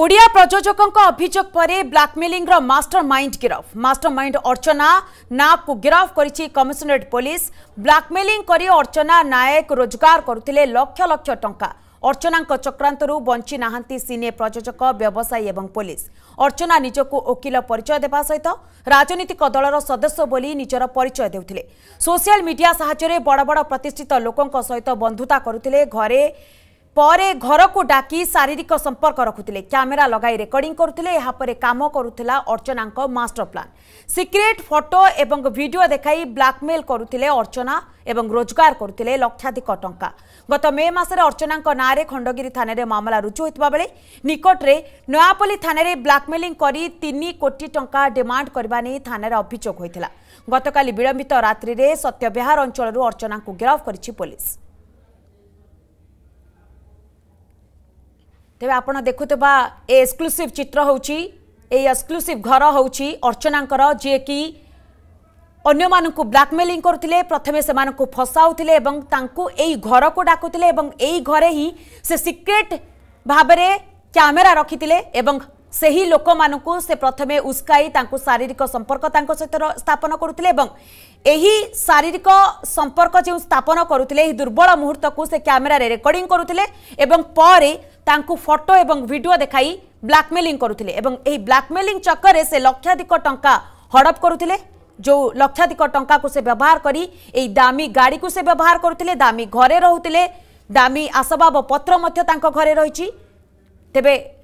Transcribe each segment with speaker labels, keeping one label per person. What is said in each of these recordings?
Speaker 1: ଓଡ଼ିଆ ପ୍ରଯୋଜକଙ୍କ ଅଭିଯୋଗ ପରେ ବ୍ଲାକ୍ମେଲିଂର ମାଷ୍ଟର ମାଇଣ୍ଡ ଗିରଫ ମାଷ୍ଟର ମାଇଣ୍ଡ ଅର୍ଚ୍ଚନା ନାଗକୁ ଗିରଫ କରିଛି କମିଶନରେଟ୍ ପୋଲିସ ବ୍ଲାକ୍ମେଲିଂ କରି ଅର୍ଚ୍ଚନା ନାୟକ ରୋଜଗାର କରୁଥିଲେ ଲକ୍ଷ ଲକ୍ଷ ଟଙ୍କା ଅର୍ଚ୍ଚନାଙ୍କ ଚକ୍ରାନ୍ତରୁ ବଞ୍ଚି ନାହାନ୍ତି ସିନିୟର ପ୍ରଯୋଜକ ବ୍ୟବସାୟୀ ଏବଂ ପୋଲିସ ଅର୍ଚ୍ଚନା ନିଜକୁ ଓକିଲ ପରିଚୟ ଦେବା ସହିତ ରାଜନୈତିକ ଦଳର ସଦସ୍ୟ ବୋଲି ନିଜର ପରିଚୟ ଦେଉଥିଲେ ସୋସିଆଲ ମିଡିଆ ସାହାଯ୍ୟରେ ବଡ଼ ବଡ଼ ପ୍ରତିଷ୍ଠିତ ଲୋକଙ୍କ ସହିତ ବନ୍ଧୁତା କରୁଥିଲେ ଘରେ घरक डाकि शारीरिक सम्पर्क रकुले क्यमेरा लगा रेकर्डिङ गरुले यहाँले कम गरुला अर्चनाको मास्टर प्लान सिक्रेट फोटो ए भिड देख्लामेल् अर्चना एवं रोजगार गराधिक टा गत मे मासे अर्चना खण्डगिरी थान ममला रुजुले निकटले नयाँपल्ली थान ब्लाकमेलिङ गरि तिन कोटि टा डिमाण्ड गरेको थाभि गतकाली विलम्बित रात्रिरे सत्यविहार अञ्चरू अर्चनाको गिरफ गरिस तेज आप देखु एक्सक्लूसीव चित्र होक्लूसीव घर हूँ अर्चना जी कि अन्न मान ब्लाकमेलींग करते प्रथम से फसाऊ घर को डाकुले घरे ही से सिक्रेट भाव क्यमेरा रखी थे से ही लोक मान प्रथम उस्काई शारीरिक संपर्क सहित स्थापन करुले शारीरिक संपर्क जो स्थापन करुले दुर्बल मुहूर्त को से क्यमेर रेकर्ड करुले ତାଙ୍କୁ ଫଟୋ ଏବଂ ଭିଡ଼ିଓ ଦେଖାଇ ବ୍ଲାକମେଲିଂ କରୁଥିଲେ ଏବଂ ଏହି ବ୍ଲାକମେଲିଂ ଚକରେ ସେ ଲକ୍ଷାଧିକ ଟଙ୍କା ହଡ଼ପ କରୁଥିଲେ ଯେଉଁ ଲକ୍ଷାଧିକ ଟଙ୍କାକୁ ସେ ବ୍ୟବହାର କରି ଏହି ଦାମୀ ଗାଡ଼ିକୁ ସେ ବ୍ୟବହାର କରୁଥିଲେ ଦାମୀ ଘରେ ରହୁଥିଲେ ଦାମୀ ଆସବାବପତ୍ର ମଧ୍ୟ ତାଙ୍କ ଘରେ ରହିଛି ତେବେ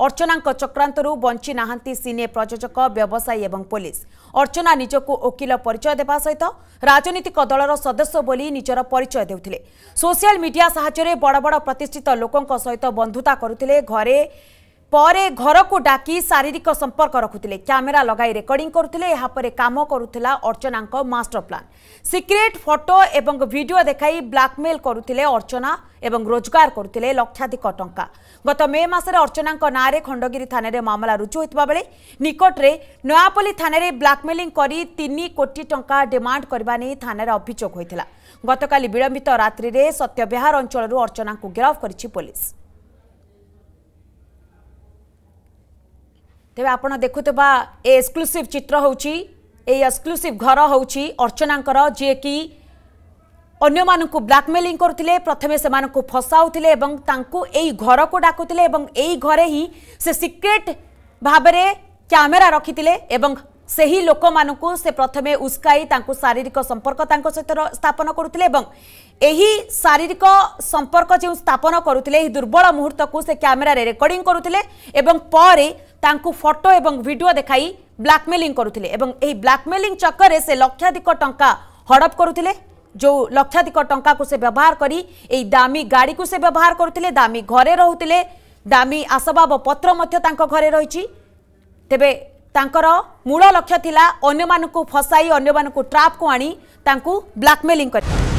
Speaker 1: ଅର୍ଚ୍ଚନାଙ୍କ ଚକ୍ରାନ୍ତରୁ ବଞ୍ଚି ନାହାନ୍ତି ସିନେ ପ୍ରଯୋଜକ ବ୍ୟବସାୟୀ ଏବଂ ପୋଲିସ ଅର୍ଚ୍ଚନା ନିଜକୁ ଓକିଲ ପରିଚୟ ଦେବା ସହିତ ରାଜନୈତିକ ଦଳର ସଦସ୍ୟ ବୋଲି ନିଜର ପରିଚୟ ଦେଉଥିଲେ ସୋସିଆଲ ମିଡିଆ ସାହାଯ୍ୟରେ ବଡ଼ ବଡ଼ ପ୍ରତିଷ୍ଠିତ ଲୋକଙ୍କ ସହିତ ବନ୍ଧୁତା କରୁଥିଲେ ଘରେ পরে ঘরকু ডাকি শারীরিক সম্পর্ক রাখুলে ক্যামেরা লগাই রেকর্ডিং করুলে এরপরে কাম করুলা Archana master plan secret photo এবং ভিডিও দেখাই ব্লাকমেল করুলে অর্চনা এবং রোজগার করুলে লক্ষাধিক টঙ্কা গত মে মাসে অর্চনা নাঁরে খণ্ডগিরি থানার মামলা রুজু হয়ে বেড়ে নিকটরে নয়াপল্লী থানার ব্লাকমেলিং করে তিন কোটি টঙ্কা ডিমান্ড করা নিয়ে থানার অভিযোগ হয়েছিল গতকাল বিলম্বিত রাত্রে সত্যবিহার অঞ্চল অর্চনা গিরফ করেছে পুলিশ तेरे आप देखु एक्सक्लूसीव चित्र हूँ एक्सक्लूसीव घर होर्चना जी कि अं मान ब्लाकमेलींग करते प्रथम से मैं फसाऊ घर को डाकुले घरे ही से सिक्रेट भाव क्यमेरा रखी थे से ही लोक मानू से प्रथम उस्काई शारीरिक संपर्क सहित स्थापन करुले शारीरिक संपर्क जो स्थापन करुले दुर्बल मुहूर्त को से क्यमेर रेकर्ड करुले ତାଙ୍କୁ ଫଟୋ ଏବଂ ଭିଡ଼ିଓ ଦେଖାଇ ବ୍ଲାକମେଲିଂ କରୁଥିଲେ ଏବଂ ଏହି ବ୍ଲାକମେଲିଂ ଚକରରେ ସେ ଲକ୍ଷାଧିକ ଟଙ୍କା ହଡ଼ପ କରୁଥିଲେ ଯେଉଁ ଲକ୍ଷାଧିକ ଟଙ୍କାକୁ ସେ ବ୍ୟବହାର କରି ଏଇ ଦାମୀ ଗାଡ଼ିକୁ ସେ ବ୍ୟବହାର କରୁଥିଲେ ଦାମୀ ଘରେ ରହୁଥିଲେ ଦାମୀ ଆସବାବପତ୍ର ମଧ୍ୟ ତାଙ୍କ ଘରେ ରହିଛି ତେବେ ତାଙ୍କର ମୂଳ ଲକ୍ଷ୍ୟ ଥିଲା ଅନ୍ୟମାନଙ୍କୁ ଫସାଇ ଅନ୍ୟମାନଙ୍କୁ ଟ୍ରାପ୍କୁ ଆଣି ତାଙ୍କୁ ବ୍ଲାକମେଲିଂ କରିବା